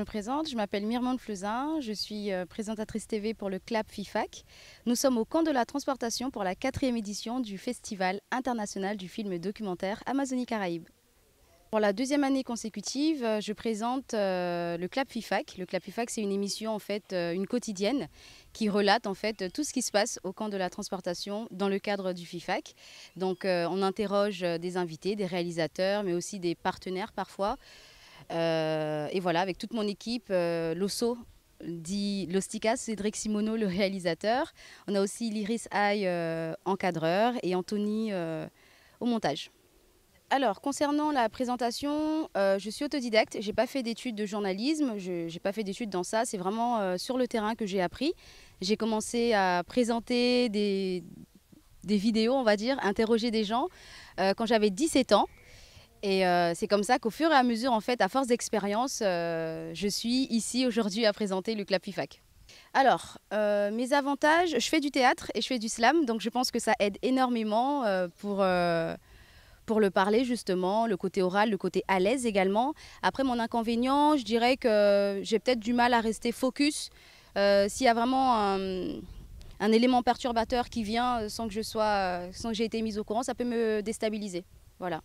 me présente. Je m'appelle Myrmande Fleusin, je suis euh, présentatrice TV pour le CLAP FIFAC. Nous sommes au camp de la transportation pour la quatrième édition du Festival international du film documentaire Amazonie Caraïbes. Pour la deuxième année consécutive, euh, je présente euh, le Clap FIFAC. Le Clap FIFAC, c'est une émission en fait, une quotidienne qui relate en fait tout ce qui se passe au camp de la transportation dans le cadre du FIFAC. Donc, on interroge des invités, des réalisateurs, mais aussi des partenaires parfois. Euh, et voilà, avec toute mon équipe, euh, Losso dit Lostica, Cédric Simono, le réalisateur. On a aussi l'Iris Aïe, euh, encadreur, et Anthony au montage. Alors, concernant la présentation, je suis autodidacte, j'ai pas fait d'études de journalisme, je n'ai pas fait d'études dans ça, c'est vraiment sur le terrain que j'ai appris. J'ai commencé à présenter des, des vidéos, on va dire, interroger des gens quand j'avais 17 ans. Et euh, c'est comme ça qu'au fur et à mesure, en fait, à force d'expérience, euh, je suis ici aujourd'hui à présenter le Clapifac. Alors, euh, mes avantages, je fais du théâtre et je fais du slam, donc je pense que ça aide énormément pour, pour le parler justement, le côté oral, le côté à l'aise également. Après, mon inconvénient, je dirais que j'ai peut-être du mal à rester focus. S'il y a vraiment un élément perturbateur qui vient sans que je sois, sans que j'ai été mise au courant, ça peut me déstabiliser. Voilà.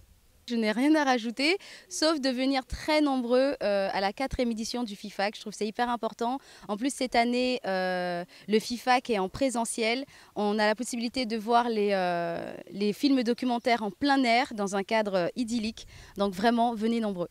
Je n'ai rien à rajouter, sauf de venir très nombreux euh, à la quatrième édition du FIFAC. Je trouve c'est hyper important. En plus, cette année, euh, le FIFAC est en présentiel. On a la possibilité de voir les, euh, les films documentaires en plein air, dans un cadre idyllique. Donc vraiment, venez nombreux.